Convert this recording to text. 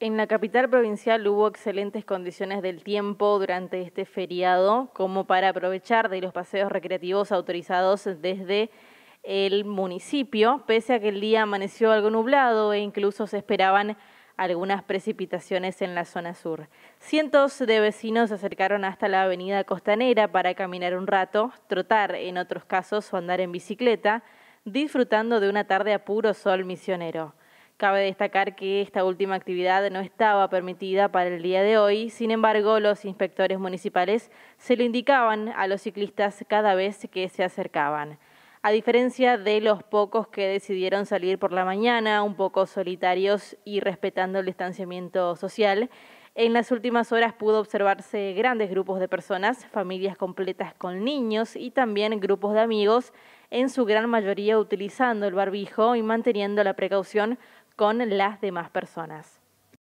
En la capital provincial hubo excelentes condiciones del tiempo durante este feriado, como para aprovechar de los paseos recreativos autorizados desde el municipio, pese a que el día amaneció algo nublado e incluso se esperaban algunas precipitaciones en la zona sur. Cientos de vecinos se acercaron hasta la avenida costanera para caminar un rato, trotar en otros casos o andar en bicicleta, disfrutando de una tarde a puro sol misionero. Cabe destacar que esta última actividad no estaba permitida para el día de hoy, sin embargo los inspectores municipales se lo indicaban a los ciclistas cada vez que se acercaban. A diferencia de los pocos que decidieron salir por la mañana, un poco solitarios y respetando el distanciamiento social, en las últimas horas pudo observarse grandes grupos de personas, familias completas con niños y también grupos de amigos, en su gran mayoría utilizando el barbijo y manteniendo la precaución con las demás personas.